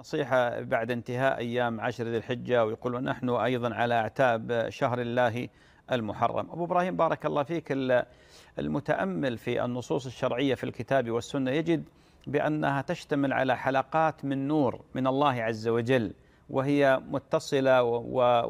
نصيحة بعد انتهاء أيام عشر ذي الحجة ويقول نحن أيضا على أعتاب شهر الله المحرم أبو إبراهيم بارك الله فيك المتأمل في النصوص الشرعية في الكتاب والسنة يجد بأنها تشتمل على حلقات من نور من الله عز وجل وهي متصلة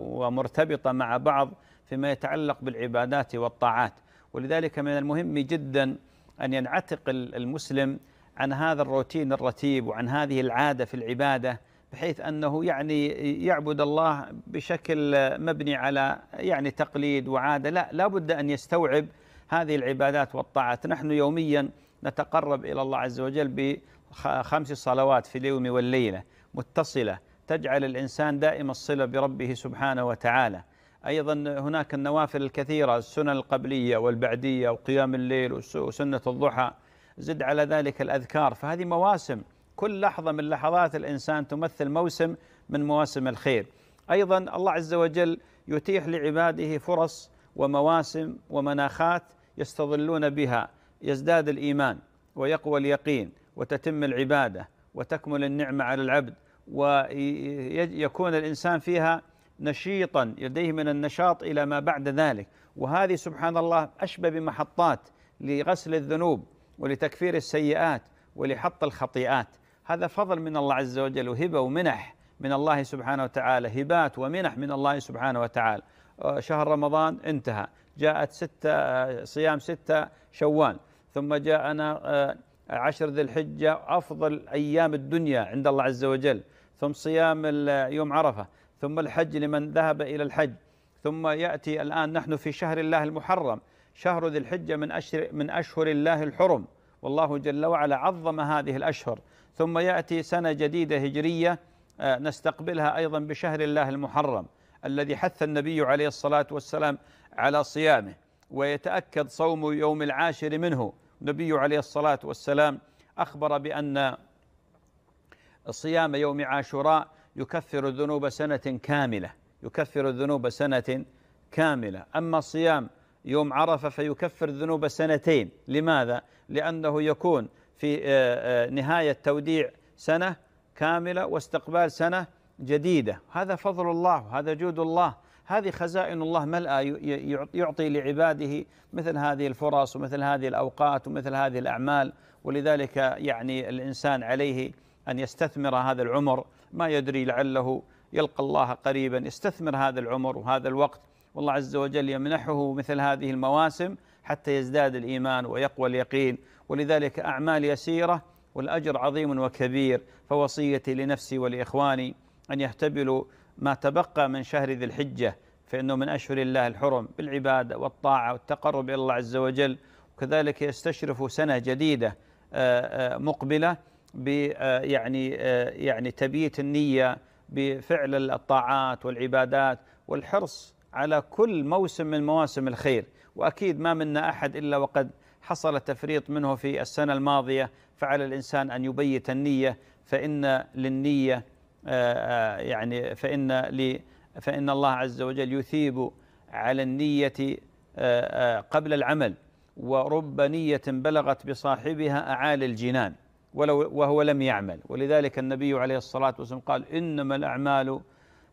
ومرتبطة مع بعض فيما يتعلق بالعبادات والطاعات ولذلك من المهم جدا أن ينعتق المسلم عن هذا الروتين الرتيب وعن هذه العاده في العباده بحيث انه يعني يعبد الله بشكل مبني على يعني تقليد وعاده لا لابد ان يستوعب هذه العبادات والطاعات نحن يوميا نتقرب الى الله عز وجل بخمس صلوات في اليوم والليله متصله تجعل الانسان دائم الصله بربه سبحانه وتعالى ايضا هناك النوافل الكثيره السنن القبليه والبعديه وقيام الليل وسنه الضحى زد على ذلك الأذكار فهذه مواسم كل لحظة من لحظات الإنسان تمثل موسم من مواسم الخير أيضا الله عز وجل يتيح لعباده فرص ومواسم ومناخات يستظلون بها يزداد الإيمان ويقوى اليقين وتتم العبادة وتكمل النعمة على العبد ويكون الإنسان فيها نشيطا يديه من النشاط إلى ما بعد ذلك وهذه سبحان الله أشبه بمحطات لغسل الذنوب ولتكفير السيئات ولحط الخطيئات هذا فضل من الله عز وجل وهبة ومنح من الله سبحانه وتعالى هبات ومنح من الله سبحانه وتعالى آه، شهر رمضان انتهى جاءت ستة آه، صيام ستة شوال ثم جاءنا آه، عشر ذي الحجة أفضل أيام الدنيا عند الله عز وجل ثم صيام يوم عرفة ثم الحج لمن ذهب إلى الحج ثم يأتي الآن نحن في شهر الله المحرم شهر ذي الحجة من أشهر, من أشهر الله الحرم والله جل وعلا عظم هذه الأشهر ثم يأتي سنة جديدة هجرية آه، نستقبلها أيضا بشهر الله المحرم الذي حث النبي عليه الصلاة والسلام على صيامه ويتأكد صوم يوم العاشر منه النبي عليه الصلاة والسلام أخبر بأن صيام يوم عاشوراء يكفر الذنوب سنة كاملة يكفر الذنوب سنة كاملة أما صيام يوم عرفة فيكفر الذنوب سنتين لماذا؟ لأنه يكون في آه، آه، نهاية توديع سنة كاملة واستقبال سنة جديدة هذا فضل الله هذا جود الله هذه خزائن الله ملأ يعطي لعباده مثل هذه الفرص ومثل هذه الأوقات ومثل هذه الأعمال ولذلك يعني الإنسان عليه أن يستثمر هذا العمر ما يدري لعله يلقى الله قريبا استثمر هذا العمر وهذا الوقت والله عز وجل يمنحه مثل هذه المواسم حتى يزداد الإيمان ويقوى اليقين ولذلك أعمال يسيرة والأجر عظيم وكبير فوصيتي لنفسي ولإخواني أن يهتبلوا ما تبقى من شهر ذي الحجة فإنه من أشهر الله الحرم بالعبادة والطاعة والتقرب إلى الله عز وجل وكذلك يستشرف سنة جديدة آه، آه، مقبلة آه، يعني يعني تبييت النية بفعل الطاعات والعبادات والحرص على كل موسم من مواسم الخير وأكيد ما منا أحد إلا وقد حصل تفريط منه في السنة الماضية فعلى الإنسان أن يبيت النية فإن للنية آه، آه، يعني فإن لي فإن الله عز وجل يثيب على النية آه، قبل العمل ورب نية بلغت بصاحبها أعالي الجنان ولو وهو لم يعمل ولذلك النبي عليه الصلاة والسلام قال إنما الأعمال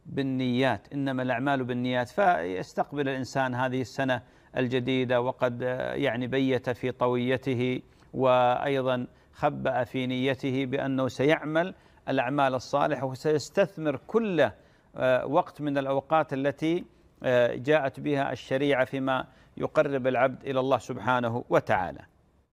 بالنيات إنما الأعمال بالنيات فيستقبل الإنسان هذه السنة الجديدة وقد آه، يعني بيت في طويته وأيضا خبأ في نيته بأنه سيعمل الأعمال الصالحة وسيستثمر كل آه، وقت من الأوقات التي آه، جاءت بها الشريعة فيما يقرب العبد إلى الله سبحانه وتعالى